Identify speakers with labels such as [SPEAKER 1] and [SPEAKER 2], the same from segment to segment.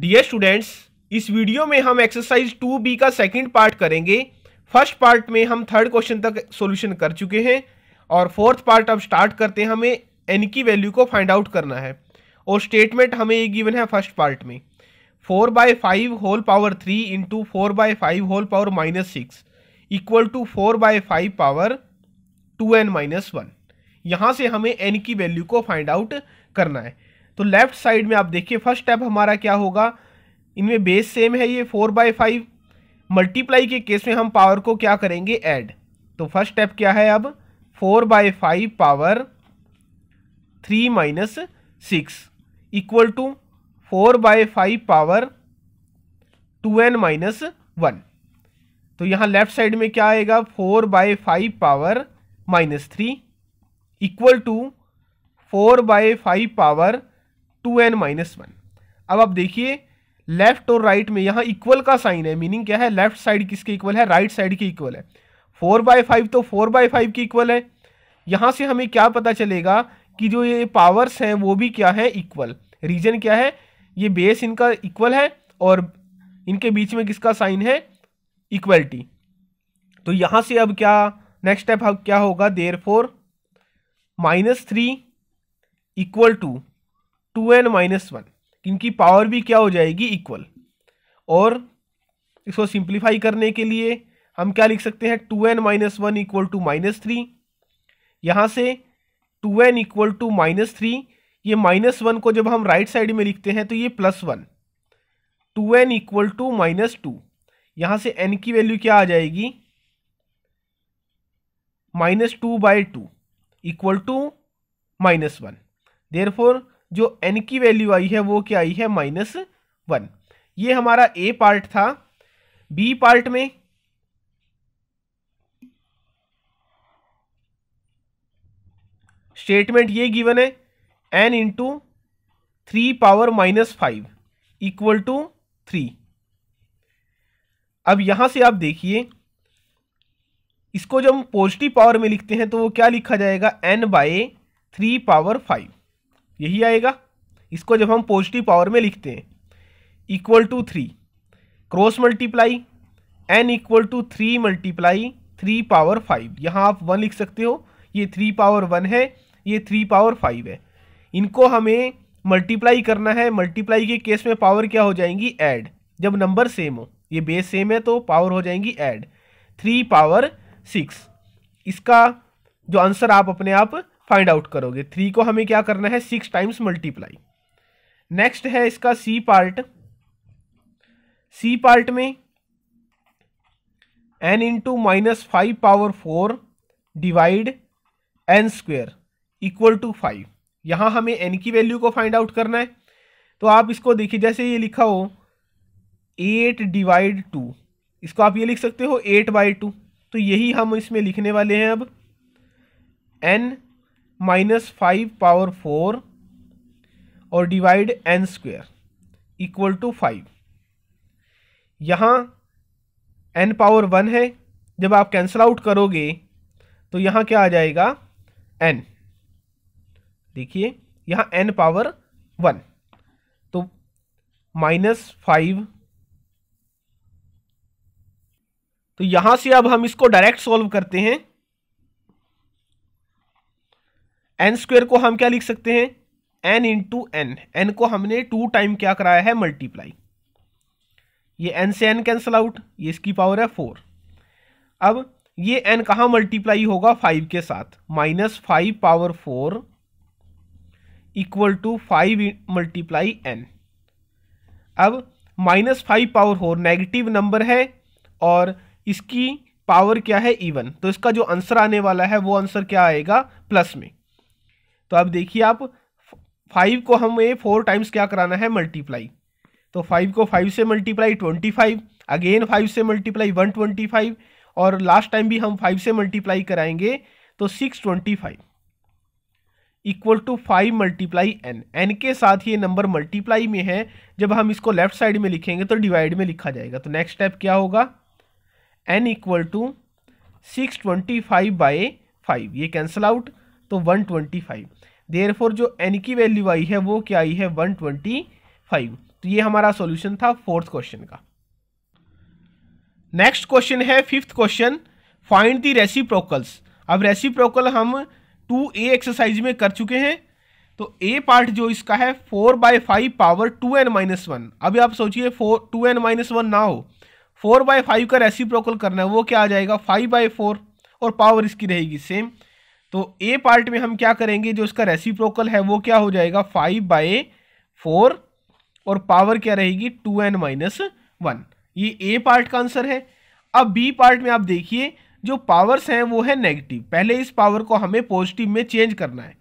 [SPEAKER 1] dear students इस video में हम एक्सरसाइज टू बी का सेकंड पार्ट करेंगे फर्स्ट पार्ट में हम थर्ड क्वेश्चन तक सॉल्यूशन कर चुके हैं और फोर्थ पार्ट अब स्टार्ट करते हैं हमें एन की वैल्यू को फाइंड आउट करना है और स्टेटमेंट हमें ये गिवन है फर्स्ट पार्ट में four by five whole power three into four by five whole power minus six equal to four by five power two N minus one यहाँ से हमें एन की वैल्यू को फाइंड आउट करना है तो लेफ्ट साइड में आप देखिए फर्स्ट स्टेप हमारा क्या होगा इनमें बेस सेम है ये फोर बाई फाइव मल्टीप्लाई के केस में हम पावर को क्या करेंगे ऐड तो फर्स्ट स्टेप क्या है अब four by five power three minus six equal to four by five power two N minus one तो यहाँ लेफ्ट साइड में क्या आएगा four by five power minus three equal to four by five power two N minus one अब आप देखिए left और right right में यहाँ इक्वल का साइन है मीनिंग क्या है लेफ्ट साइड किसके इक्वल है राइट साइड के इक्वल है फोर बाय फाइव तो फोर बाय फाइव के इक्वल है यहाँ से हमें क्या पता चलेगा कि जो ये पावर्स हैं वो भी क्या है इक्वल रीजन क्या है ये बेस इनका इक्वल है और इनके बीच में किसका साइन है इक्वलिटी तो यहाँ से अब क्या नेक्स्ट स्टेप अब क्या होगा there four minus three equal to two N minus one इनकी पावर भी क्या हो जाएगी इक्वल और इसको सिंप्लीफाई करने के लिए हम क्या लिख सकते हैं two N minus one equal to minus three यहाँ से two N equal to minus three ये माइनस वन को जब हम राइट साइड में लिखते हैं तो ये plus one two N equal to minus two यहाँ से एन की वैल्यू क्या आ जाएगी minus two by two equal to minus one therefore जो एन की वैल्यू आई है वो क्या आई है माइनस वन ये हमारा ए पार्ट था बी पार्ट में स्टेटमेंट ये गिवन है N into three power minus five equal to three अब यहां से आप देखिए इसको जब हम पॉजिटिव पावर में लिखते हैं तो वो क्या लिखा जाएगा N by three power five यही आएगा इसको जब हम पॉजिटिव पावर में लिखते हैं equal to three cross multiply N equal to three multiply three power five यहाँ आप वन लिख सकते हो ये थ्री पावर वन है ये थ्री पावर फाइव है इनको हमें मल्टीप्लाई करना है मल्टीप्लाई के केस में पावर क्या हो जाएंगी ऐड जब नंबर सेम हो ये बेस सेम है तो पावर हो जाएंगी ऐड थ्री पावर सिक्स इसका जो आंसर आप अपने आप फाइंड आउट करोगे थ्री को हमें क्या करना है सिक्स टाइम्स मल्टीप्लाई नेक्स्ट है इसका सी पार्ट सी पार्ट में N into minus five power four divide N square equal to five यहां हमें एन की वैल्यू को फाइंड आउट करना है तो आप इसको देखिए जैसे ये लिखा हो एट डिवाइड टू इसको आप ये लिख सकते हो एट बाई टू तो यही हम इसमें लिखने वाले हैं अब N minus five power four और divide N square equal to five यहाँ एन पावर वन है जब आप कैंसिल आउट करोगे तो यहाँ क्या आ जाएगा एन देखिए यहाँ एन पावर वन तो माइनस फाइव तो यहाँ से अब हम इसको डायरेक्ट सॉल्व करते हैं एन स्क्वेयर को हम क्या लिख सकते हैं एन इंटू एन एन को हमने टू टाइम क्या कराया है मल्टीप्लाई ये एन से एन कैंसल आउट ये इसकी पावर है फोर अब ये एन कहाँ मल्टीप्लाई होगा फाइव के साथ minus five power four equal to five multiply N अब minus five power four negative number है और इसकी पावर क्या है इवन तो इसका जो आंसर आने वाला है वो आंसर क्या आएगा प्लस में तो अब देखिए आप फाइव को हमें फोर टाइम्स क्या कराना है मल्टीप्लाई तो फाइव को फाइव से multiply twenty five again five से मल्टीप्लाई वन ट्वेंटी फाइव और लास्ट टाइम भी हम फाइव से मल्टीप्लाई कराएंगे तो six twenty five equal to five multiply N N के साथ ये नंबर मल्टीप्लाई में है जब हम इसको लेफ्ट साइड में लिखेंगे तो डिवाइड में लिखा जाएगा तो नेक्स्ट स्टेप क्या होगा N equal to six twenty five by five ये कैंसिल आउट तो 125 फोर जो एन की वैल्यू आई है वो क्या आई है 125 तो ये हमारा सॉल्यूशन था फोर्थ क्वेश्चन का नेक्स्ट क्वेश्चन है fifth question find the reciprocals अब रेसिप्रोकल हम टू ए एक्सरसाइज में कर चुके हैं तो ए पार्ट जो इसका है four by five power two N minus one अभी आप सोचिए four two N minus one ना हो फोर बाय फाइव का रेसिप्रोकल करना है वो क्या आ जाएगा फाइव बाय फोर और पावर इसकी रहेगी सेम तो ए पार्ट में हम क्या करेंगे जो इसका रेसिप्रोकल है वो क्या हो जाएगा फाइव बाई फोर और पावर क्या रहेगी टू एन माइनस वन ये ए पार्ट का आंसर है अब बी पार्ट में आप देखिए जो पावर्स हैं वो है नेगेटिव पहले इस पावर को हमें पॉजिटिव में चेंज करना है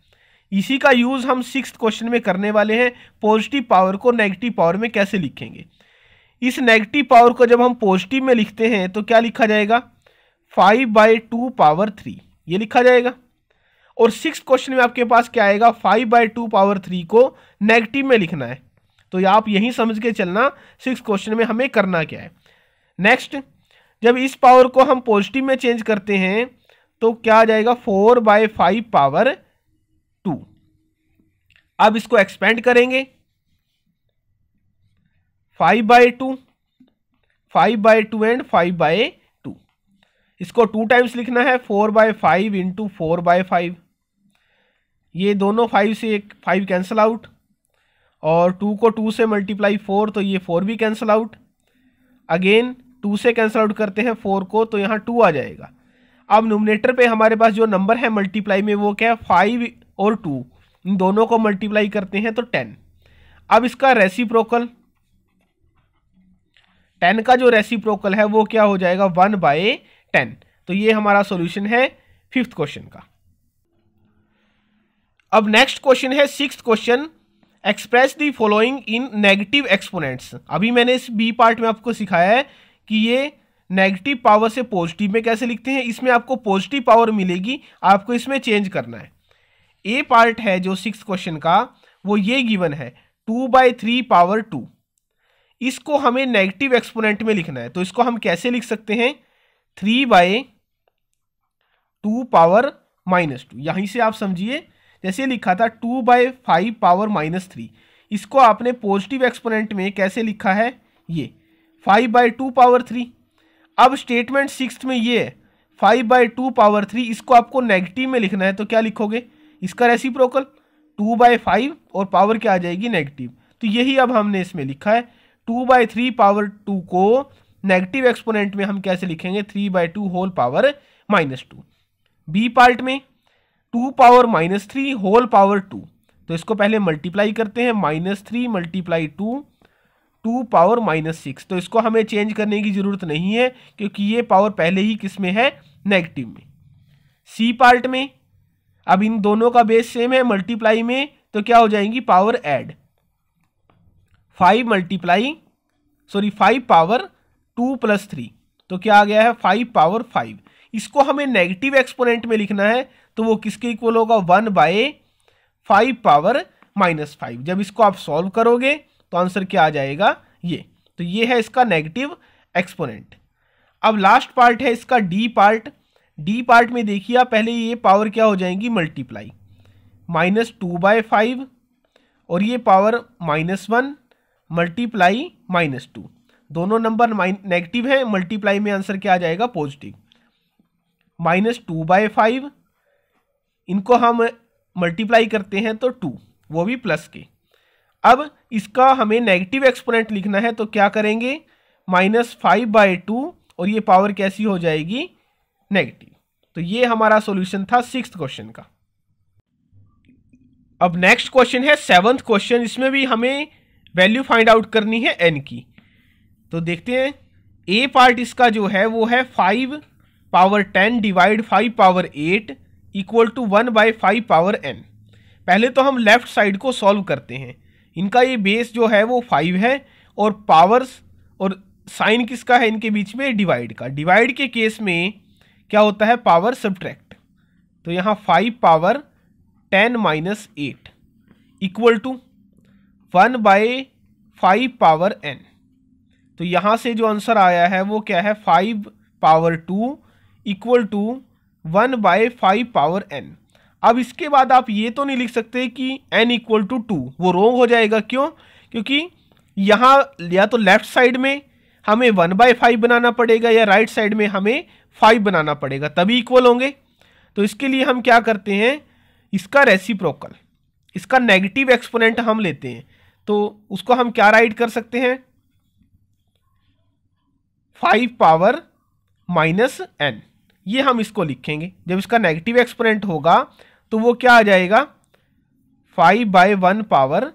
[SPEAKER 1] इसी का यूज़ हम सिक्स क्वेश्चन में करने वाले हैं पॉजिटिव पावर को नेगेटिव पावर में कैसे लिखेंगे इस नेगेटिव पावर को जब हम पॉजिटिव में लिखते हैं तो क्या लिखा जाएगा five by two power three ये लिखा जाएगा और सिक्स क्वेश्चन में आपके पास क्या आएगा five by two power three को नेगेटिव में लिखना है तो आप यही समझ के चलना सिक्स क्वेश्चन में हमें करना क्या है नेक्स्ट जब इस पावर को हम पॉजिटिव में चेंज करते हैं तो क्या आ जाएगा four by five power two अब इसको एक्सपेंड करेंगे five by two five by two and five by two इसको टू टाइम्स लिखना है four by five into four by five ये दोनों फाइव से एक फाइव कैंसिल आउट और टू को टू से मल्टीप्लाई फोर तो ये फोर भी कैंसिल आउट अगेन टू से कैंसिल आउट करते हैं फोर को तो यहाँ टू आ जाएगा अब नोमिनेटर पे हमारे पास जो नंबर है मल्टीप्लाई में वो क्या है फाइव और टू इन दोनों को मल्टीप्लाई करते हैं तो टेन अब इसका रेसिप्रोकल टेन का जो रेसिप्रोकल है वो क्या हो जाएगा वन बाय टेन तो ये हमारा सॉल्यूशन है फिफ्थ क्वेश्चन का अब नेक्स्ट क्वेश्चन है six question express the following in negative exponents अभी मैंने इस बी पार्ट में आपको सिखाया है कि ये नेगेटिव पावर से पॉजिटिव में कैसे लिखते हैं इसमें आपको पॉजिटिव पावर मिलेगी आपको इसमें चेंज करना है ए पार्ट है जो सिक्स क्वेश्चन का वो ये गिवन है two by three power two इसको हमें नेगेटिव एक्सपोनेंट में लिखना है तो इसको हम कैसे लिख सकते हैं three by two power minus two यहीं से आप समझिए जैसे लिखा था two by five power minus three इसको आपने पॉजिटिव एक्सपोनेंट में कैसे लिखा है ये five by two power three अब स्टेटमेंट सिक्स में ये है five by two power three इसको आपको नेगेटिव में लिखना है तो क्या लिखोगे इसका प्रोकल टू बाई फाइव और पावर क्या आ जाएगी नेगेटिव तो यही अब हमने इसमें लिखा है two by three power two को नेगेटिव एक्सपोनेंट में हम कैसे लिखेंगे three by two whole power minus two B part में two power minus three whole power two तो इसको पहले मल्टीप्लाई करते हैं minus three multiply two two power minus six तो इसको हमें चेंज करने की ज़रूरत नहीं है क्योंकि ये पावर पहले ही किस में है नेगेटिव में सी पार्ट में अब इन दोनों का बेस सेम है मल्टीप्लाई में तो क्या हो जाएंगी power add five multiply sorry five power two plus three तो क्या आ गया है फाइव पावर फाइव इसको हमें नेगेटिव एक्सपोनेंट में लिखना है तो वो किसके इक्वल होगा one by five power minus five जब इसको आप सॉल्व करोगे तो आंसर क्या आ जाएगा ये तो ये है इसका नेगेटिव एक्सपोनेंट अब लास्ट पार्ट है इसका डी पार्ट डी पार्ट में देखिए आप पहले ये पावर क्या हो जाएंगी multiply minus two by five और ये power minus one multiply minus two दोनों नंबर नेगेटिव है मल्टीप्लाई में आंसर क्या आ जाएगा positive minus two by five इनको हम मल्टीप्लाई करते हैं तो टू वो भी प्लस के अब इसका हमें नेगेटिव एक्सपोनेंट लिखना है तो क्या करेंगे माइनस फाइव बाई टू और ये पावर कैसी हो जाएगी नेगेटिव तो ये हमारा सॉल्यूशन था सिक्स क्वेश्चन का अब नेक्स्ट क्वेश्चन है सेवन्थ क्वेश्चन इसमें भी हमें वैल्यू फाइंड आउट करनी है एन की तो देखते हैं ए पार्ट इसका जो है वो है five power ten divide five power eight equal to one by five power N पहले तो हम लेफ़्ट साइड को सॉल्व करते हैं इनका ये बेस जो है वो फाइव है और पावर्स और साइन किसका है इनके बीच में डिवाइड का डिवाइड के केस में क्या होता है पावर सब्ट्रैक्ट तो यहाँ five power ten minus eight equal to one by five power n तो यहाँ से जो आंसर आया है वो क्या है five power two equal to one by five power n अब इसके बाद आप ये तो नहीं लिख सकते कि एन इक्वल टू टू वो रोंग हो जाएगा क्यों क्योंकि यहाँ या तो लेफ्ट साइड में हमें वन बाय फाइव बनाना पड़ेगा या राइट साइड में हमें फाइव बनाना पड़ेगा तभी इक्वल होंगे तो इसके लिए हम क्या करते हैं इसका रेसिप्रोकल इसका नेगेटिव एक्सपोनेंट हम लेते हैं तो उसको हम क्या राइट कर सकते हैं फाइव पावर माइनस एन ये हम इसको लिखेंगे जब इसका नेगेटिव एक्सपोनेंट होगा तो वो क्या आ जाएगा five by one power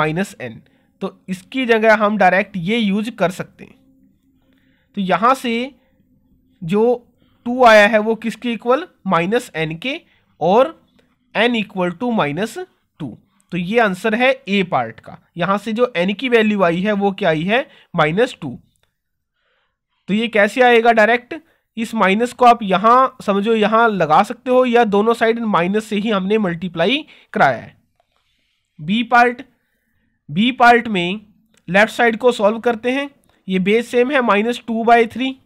[SPEAKER 1] minus n तो इसकी जगह हम डायरेक्ट ये यूज कर सकते हैं तो यहाँ से जो टू आया है वो किसके इक्वल माइनस एन के और n equal to minus two तो ये आंसर है ए पार्ट का यहाँ से जो एन की वैल्यू आई है वो क्या आई है माइनस टू तो ये कैसे आएगा डायरेक्ट इस माइनस को आप यहाँ समझो यहाँ लगा सकते हो या दोनों साइड माइनस से ही हमने मल्टीप्लाई कराया है बी पार्ट बी पार्ट में लेफ्ट साइड को सॉल्व करते हैं ये बेस सेम है माइनस टू बाई थ्री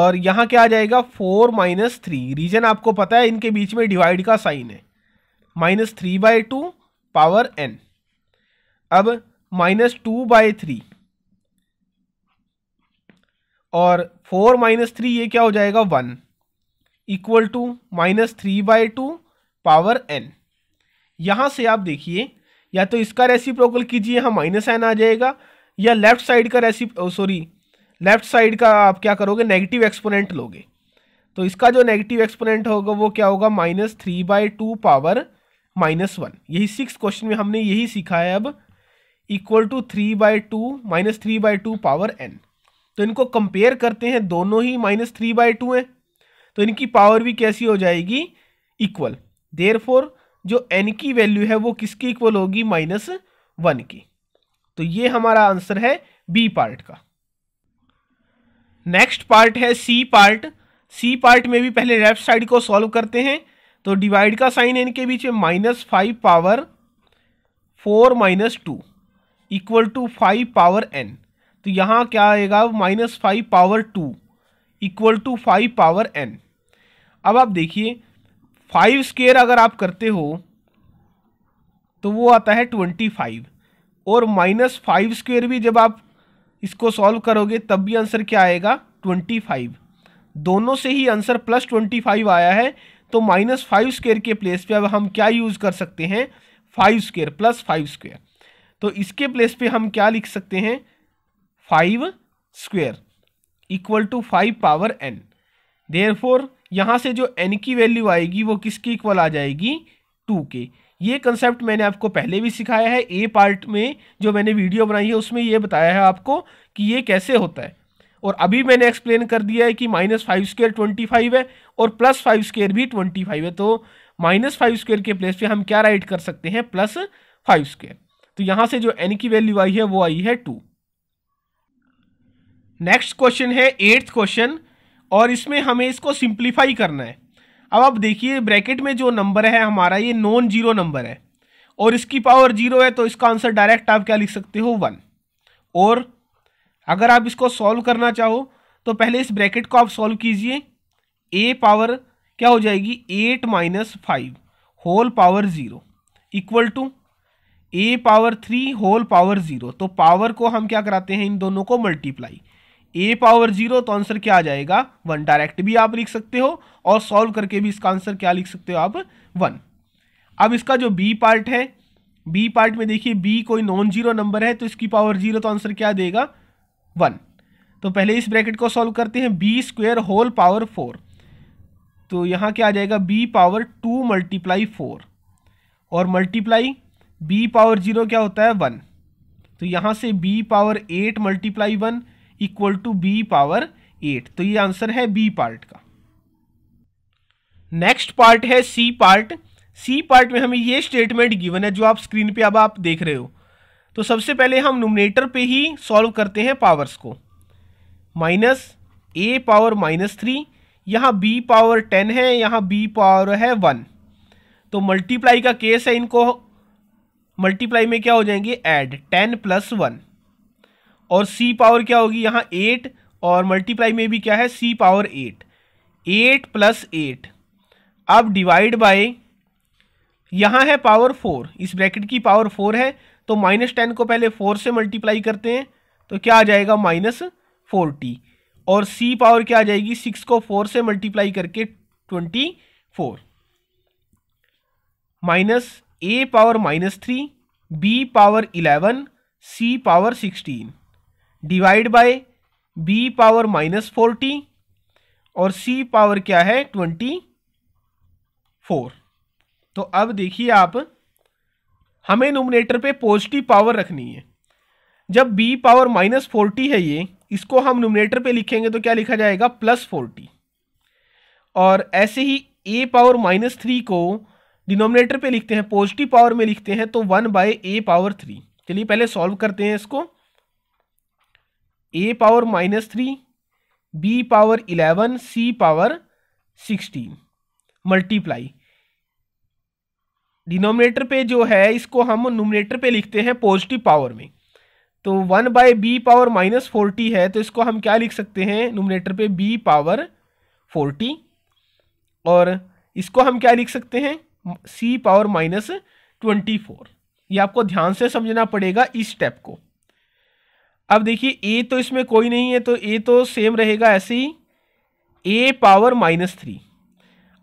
[SPEAKER 1] और यहाँ क्या आ जाएगा फोर माइनस थ्री रीजन आपको पता है इनके बीच में डिवाइड का साइन है minus three by two power n अब माइनस टू बाय थ्री और फोर माइनस थ्री ये क्या हो जाएगा one equal to minus three by two power n यहाँ से आप देखिए या तो इसका रेसिप्रोकल कीजिए यहाँ माइनस एन आ जाएगा या लेफ्ट साइड का रेसी सॉरी लेफ्ट साइड का आप क्या करोगे नेगेटिव एक्सपोनेंट लोगे तो इसका जो नेगेटिव एक्सपोनेंट होगा वो क्या होगा minus three by two power minus one यही सिक्स क्वेश्चन में हमने यही सीखा है अब equal to three by two minus three by two power n तो इनको कंपेयर करते हैं दोनों ही माइनस थ्री बाई टू हैं तो इनकी पावर भी कैसी हो जाएगी इक्वल देर फोर जो एन की वैल्यू है वो किसकी इक्वल होगी माइनस वन की तो ये हमारा आंसर है बी पार्ट का नेक्स्ट पार्ट है सी पार्ट सी पार्ट में भी पहले लेफ्ट साइड को सॉल्व करते हैं तो डिवाइड का साइन इनके बीच में minus five power four minus two equal to five power n तो यहाँ क्या आएगा minus five power two equal to five power n अब आप देखिए फाइव स्केयर अगर आप करते हो तो वो आता है ट्वेंटी फाइव और माइनस फाइव स्क्वेयर भी जब आप इसको सॉल्व करोगे तब भी आंसर क्या आएगा ट्वेंटी फाइव दोनों से ही आंसर प्लस ट्वेंटी फाइव आया है तो माइनस फाइव स्क्वेयर के प्लेस पे अब हम क्या यूज़ कर सकते हैं five square plus five square तो इसके प्लेस पे हम क्या लिख सकते हैं five square equal to five power n four यहाँ से जो एन की वैल्यू आएगी वो किसकी इक्वल आ जाएगी टू के ये कंसेप्ट मैंने आपको पहले भी सिखाया है ए पार्ट में जो मैंने वीडियो बनाई है उसमें ये बताया है आपको कि ये कैसे होता है और अभी मैंने एक्सप्लेन कर दिया है कि minus five square twenty five है और प्लस फाइव स्क्वेयर भी ट्वेंटी फाइव है तो माइनस फाइव स्क्वेयर के प्लेस पे हम क्या राइट कर सकते हैं प्लस फाइव स्क्वेयर तो यहाँ से जो एन की वैल्यू आई है वो आई है टू नेक्स्ट क्वेश्चन है एट्थ क्वेश्चन और इसमें हमें इसको सिंप्लीफाई करना है अब आप देखिए ब्रैकेट में जो नंबर है हमारा ये नॉन जीरो नंबर है और इसकी पावर जीरो है तो इसका आंसर डायरेक्ट आप क्या लिख सकते हो वन और अगर आप इसको सॉल्व करना चाहो तो पहले इस ब्रैकेट को आप सॉल्व कीजिए ए पावर क्या हो जाएगी eight minus five whole power zero equal to A power three whole power zero तो पावर को हम क्या कराते हैं इन दोनों को मल्टीप्लाई ए पावर जीरो तो आंसर क्या आ जाएगा वन डायरेक्ट भी आप लिख सकते हो और सॉल्व करके भी इसका आंसर क्या लिख सकते हो आप वन अब इसका जो बी पार्ट है बी पार्ट में देखिए बी कोई नॉन जीरो नंबर है तो इसकी पावर जीरो तो आंसर क्या देगा वन तो पहले इस ब्रैकेट को सॉल्व करते हैं B square whole power four तो यहाँ क्या आ जाएगा B power two multiply four और मल्टीप्लाई बी पावर जीरो क्या होता है वन तो यहाँ से B power eight multiply one equal to B power eight तो ये आंसर है बी पार्ट का नेक्स्ट पार्ट है सी पार्ट सी पार्ट में हमें ये स्टेटमेंट गिवन है जो आप स्क्रीन पे अब आप देख रहे हो तो सबसे पहले हम नोमिनेटर पे ही सॉल्व करते हैं पावर्स को minus A power minus three यहाँ बी पावर टेन है यहाँ बी पावर है वन तो मल्टीप्लाई का केस है इनको मल्टीप्लाई में क्या हो जाएंगे ऐड टेन प्लस वन और सी पावर क्या होगी यहाँ एट और मल्टीप्लाई में भी क्या है C power eight eight plus eight अब डिवाइड बाय यहाँ है पावर फोर इस ब्रैकेट की पावर फोर है तो माइनस टेन को पहले फोर से मल्टीप्लाई करते हैं तो क्या आ जाएगा माइनस फोर्टी और सी पावर क्या आ जाएगी सिक्स को फोर से मल्टीप्लाई करके twenty four minus A power minus three B power eleven C power sixteen divide by B power minus forty और सी पावर क्या है ट्वेंटी फोर तो अब देखिए आप हमें नोमिनेटर पे पॉजिटिव पावर रखनी है जब बी पावर माइनस फोर्टी है ये इसको हम नोमिनेटर पे लिखेंगे तो क्या लिखा जाएगा प्लस फोर्टी और ऐसे ही ए पावर माइनस थ्री को डिनोमिनेटर पे लिखते हैं पॉजिटिव पावर में लिखते हैं तो one by A power three चलिए पहले सॉल्व करते हैं इसको A power minus three B power eleven C power sixteen multiply denominator पे जो है इसको हम नोमिनेटर पे लिखते हैं पॉजिटिव पावर में तो one by B power minus forty है तो इसको हम क्या लिख सकते हैं नोमिनेटर पे बी पावर फोर्टी और इसको हम क्या लिख सकते हैं C power minus twenty four ये आपको ध्यान से समझना पड़ेगा इस स्टेप को अब देखिए ए तो इसमें कोई नहीं है तो ए तो सेम रहेगा ऐसे ही ए पावर माइनस थ्री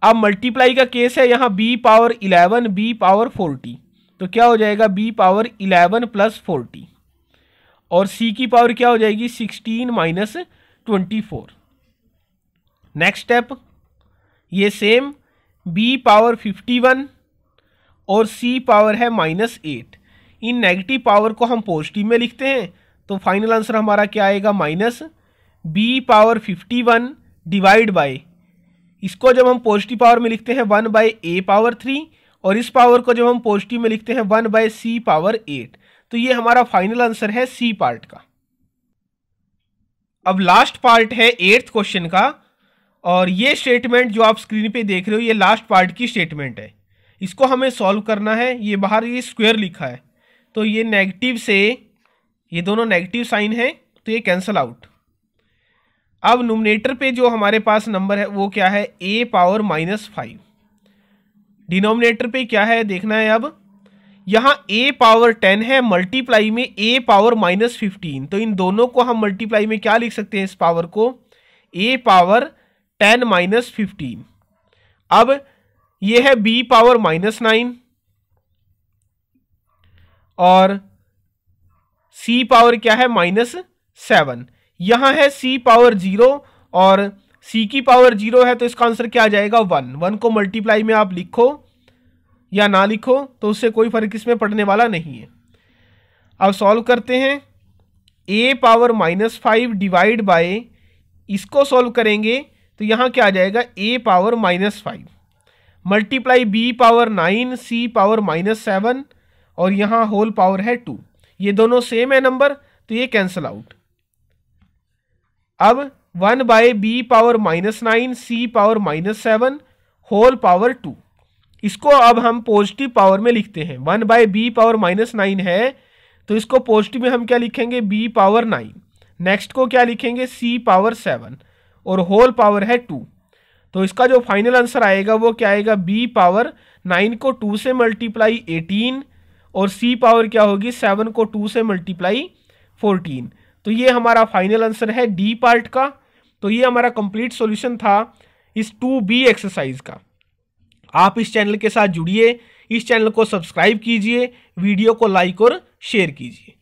[SPEAKER 1] अब मल्टीप्लाई का केस है यहाँ B power eleven B power forty तो क्या हो जाएगा B power eleven plus forty और सी की पावर क्या हो जाएगी sixteen minus twenty four next step ये same B power fifty one और सी पावर है माइनस एट इन नेगेटिव पावर को हम पॉजिटिव में लिखते हैं तो फाइनल आंसर हमारा क्या आएगा minus B power fifty one divide by इसको जब हम पॉजिटिव पावर में लिखते हैं one by A power three और इस पावर को जब हम पॉजिटिव में लिखते हैं one by C power eight तो ये हमारा फाइनल आंसर है सी पार्ट का अब लास्ट पार्ट है एट्थ क्वेश्चन का और ये स्टेटमेंट जो आप स्क्रीन पे देख रहे हो ये लास्ट पार्ट की स्टेटमेंट है इसको हमें सॉल्व करना है ये बाहर ये स्क्वेयर लिखा है तो ये नेगेटिव से ये दोनों नेगेटिव साइन है तो ये कैंसल आउट अब नोमिनेटर पे जो हमारे पास नंबर है वो क्या है A power minus five denominator पे क्या है देखना है अब यहाँ ए पावर टेन है मल्टीप्लाई में ए पावर माइनस फिफ्टीन तो इन दोनों को हम मल्टीप्लाई में क्या लिख सकते हैं इस पावर को A power ten minus fifteen अब ये है बी पावर माइनस नाइन और सी पावर क्या है माइनस सेवन यहाँ है सी पावर जीरो और सी की पावर जीरो है तो इसका आंसर क्या आ जाएगा वन वन को मल्टीप्लाई में आप लिखो या ना लिखो तो उससे कोई फर्क इसमें पड़ने वाला नहीं है अब सॉल्व करते हैं A power minus five divide by इसको सॉल्व करेंगे तो यहाँ क्या आ जाएगा A power minus five multiply B power nine C power minus seven और यहाँ होल पावर है टू ये दोनों सेम है नंबर तो ये कैंसल आउट अब one by B power minus nine C power minus seven whole power two इसको अब हम पॉजिटिव पावर में लिखते हैं one by B power minus nine है तो इसको पॉजिटिव में हम क्या लिखेंगे बी पावर नाइन नेक्स्ट को क्या लिखेंगे सी पावर सेवन और होल पावर है टू तो इसका जो फाइनल आंसर आएगा वो क्या आएगा बी पावर नाइन को टू से मल्टीप्लाई एटीन और सी पावर क्या होगी सेवन को टू से मल्टीप्लाई फोर्टीन तो ये हमारा फाइनल आंसर है डी पार्ट का तो ये हमारा कंप्लीट सॉल्यूशन था इस टू बी एक्सरसाइज का आप इस चैनल के साथ जुड़िए इस चैनल को सब्सक्राइब कीजिए वीडियो को लाइक और शेयर कीजिए